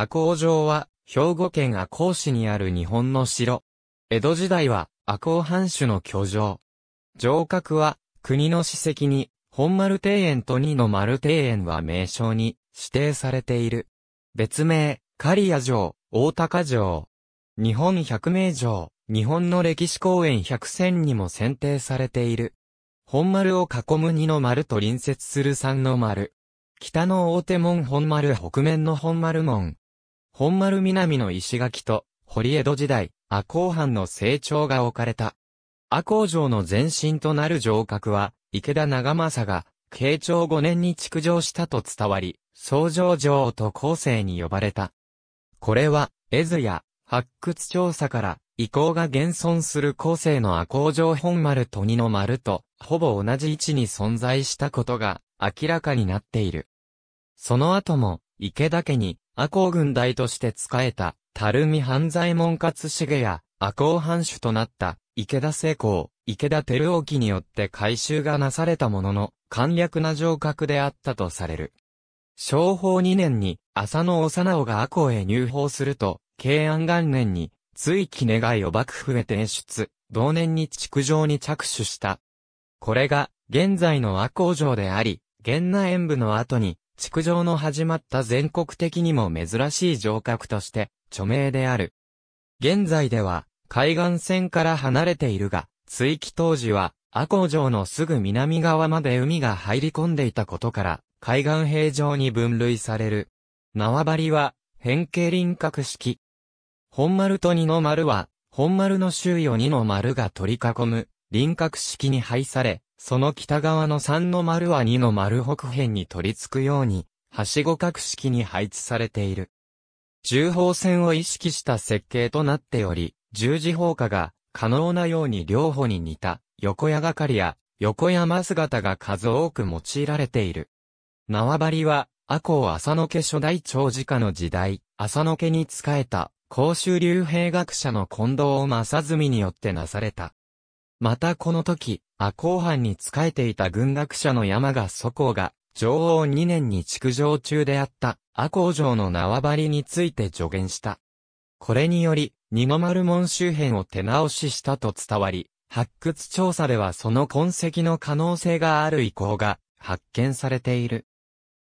赤穂城は、兵庫県赤穂市にある日本の城。江戸時代は、赤穂藩主の居城。城郭は、国の史跡に、本丸庭園と二の丸庭園は名称に指定されている。別名、刈谷城、大高城。日本百名城、日本の歴史公園百選にも選定されている。本丸を囲む二の丸と隣接する三の丸。北の大手門本丸北面の本丸門、本丸南の石垣と、堀江戸時代、阿公藩の成長が置かれた。阿公城の前身となる城郭は、池田長政が、慶長5年に築城したと伝わり、創城城と後世に呼ばれた。これは、絵図や、発掘調査から、遺構が現存する後世の阿公城本丸と二の丸と、ほぼ同じ位置に存在したことが、明らかになっている。その後も、池田家に、阿公軍大として仕えた、垂水半左衛門勝重や、阿公藩主となった、池田聖光、池田照興によって改修がなされたものの、簡略な城郭であったとされる。昭法2年に、浅野長直が阿公へ入法すると、慶安元年に、追記願いを幕府へ提出、同年に築城に着手した。これが、現在の阿公城であり、源内演武の後に、築城の始まった全国的にも珍しい城郭として著名である。現在では海岸線から離れているが、追記当時は阿公城のすぐ南側まで海が入り込んでいたことから、海岸平城に分類される。縄張りは変形輪郭式。本丸と二の丸は、本丸の周囲を二の丸が取り囲む輪郭式に配され、その北側の3の丸は2の丸北辺に取り付くように、はしご格式に配置されている。重砲線を意識した設計となっており、十字砲火が可能なように両方に似た横矢がかりや横山姿が数多く用いられている。縄張りは、阿公浅野家初代長治家の時代、浅野家に仕えた、公衆流兵学者の近藤正澄によってなされた。またこの時、赤公藩に仕えていた軍学者の山賀祖公が、女王2年に築城中であった赤公城の縄張りについて助言した。これにより、二の丸門周辺を手直ししたと伝わり、発掘調査ではその痕跡の可能性がある遺構が発見されている。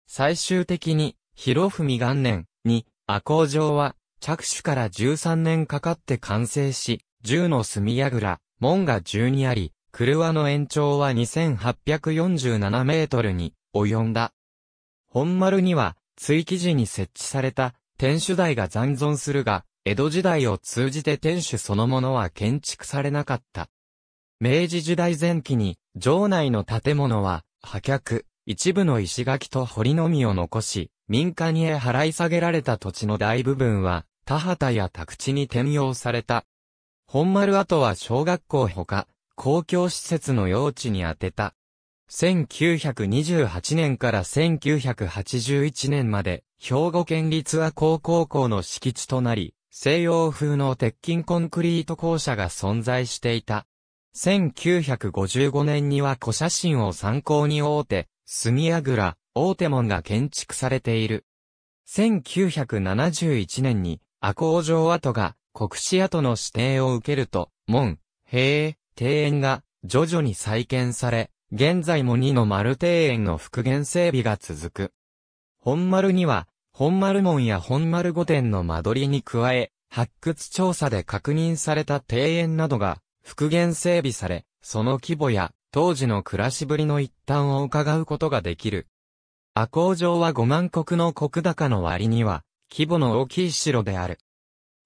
最終的に、広文元年に、赤公城は着手から13年かかって完成し、銃の炭櫓、門が12あり、車の延長は2847メートルに及んだ。本丸には、追記時に設置された天守台が残存するが、江戸時代を通じて天守そのものは建築されなかった。明治時代前期に、城内の建物は、破却、一部の石垣と堀のみを残し、民家にへ払い下げられた土地の大部分は、田畑や宅地に転用された。本丸跡は小学校ほか、公共施設の用地に当てた。1928年から1981年まで、兵庫県立和光高校の敷地となり、西洋風の鉄筋コンクリート校舎が存在していた。1955年には古写真を参考に大手、住屋倉、大手門が建築されている。1971年に、和工場跡が国史跡の指定を受けると、門、塀、庭園が徐々に再建され、現在も2の丸庭園の復元整備が続く。本丸には、本丸門や本丸御殿の間取りに加え、発掘調査で確認された庭園などが復元整備され、その規模や当時の暮らしぶりの一端を伺うことができる。赤工城は5万国の国高の割には規模の大きい城である。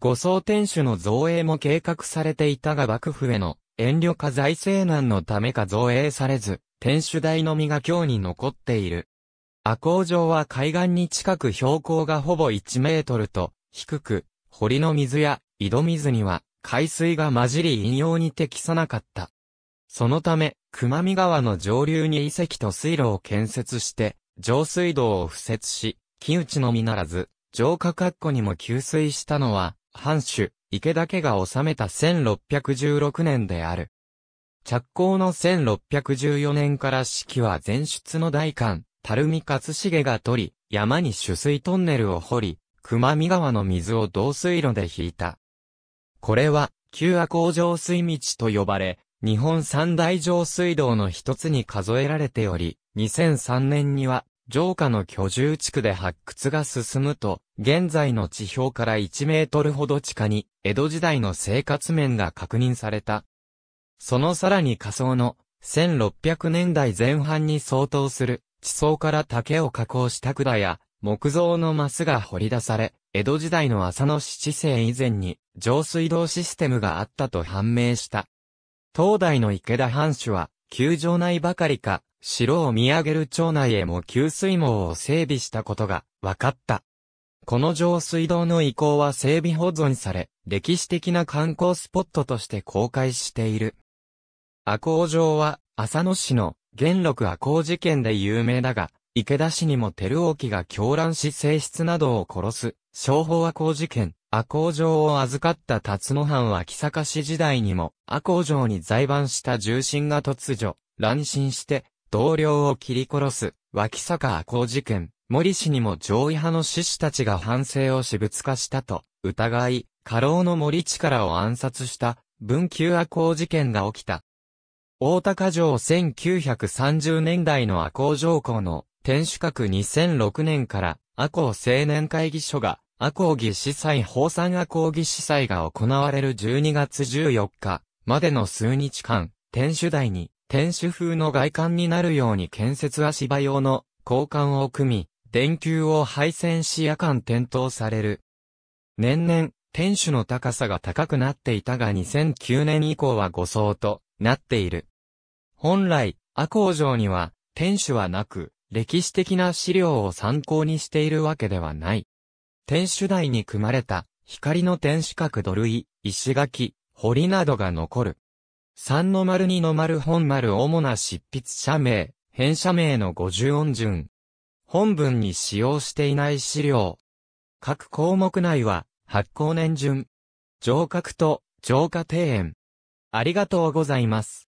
五層天守の造営も計画されていたが幕府への遠慮か財政難のためか造営されず、天守台のみが今日に残っている。阿工城は海岸に近く標高がほぼ1メートルと低く、堀の水や井戸水には海水が混じり引用に適さなかった。そのため、熊見川の上流に遺跡と水路を建設して、上水道を敷設し、木内のみならず、城下括弧にも給水したのは、藩主、池田家が治めた1616年である。着工の1614年から式は前出の大官、垂水勝重が取り、山に取水トンネルを掘り、熊見川の水を導水路で引いた。これは、旧亜工上水道と呼ばれ、日本三大上水道の一つに数えられており、2003年には城下の居住地区で発掘が進むと、現在の地表から1メートルほど地下に、江戸時代の生活面が確認された。そのさらに仮想の、1600年代前半に相当する、地層から竹を加工した管や、木造のマスが掘り出され、江戸時代の浅野七世以前に、上水道システムがあったと判明した。東大の池田藩主は、球場内ばかりか、城を見上げる町内へも給水網を整備したことが分かった。この上水道の遺構は整備保存され、歴史的な観光スポットとして公開している。赤工城は、浅野市の元禄赤工事件で有名だが、池田市にも照沖が狂乱し性質などを殺す、商法赤工事件、赤工城を預かった辰野藩は木坂市時代にも、赤工城に在番した重臣が突如、乱心して、同僚を切り殺す、脇坂赤子事件、森氏にも上位派の志士たちが反省を私物化したと、疑い、過労の森力を暗殺した、文久赤子事件が起きた。大高城1930年代の赤穂条項の天守閣2006年から赤穂青年会議所が赤子議司祭法産赤子義司祭が行われる12月14日までの数日間、天守台に天守風の外観になるように建設足場用の交換を組み、電球を配線し夜間点灯される。年々、天守の高さが高くなっていたが2009年以降は5層となっている。本来、阿公城には、天守はなく、歴史的な資料を参考にしているわけではない。天守台に組まれた、光の天守閣土塁、石垣、堀などが残る。三の丸二の丸本丸主な執筆者名、編者名の五十音順。本文に使用していない資料。各項目内は、発行年順。上格と、上下庭園。ありがとうございます。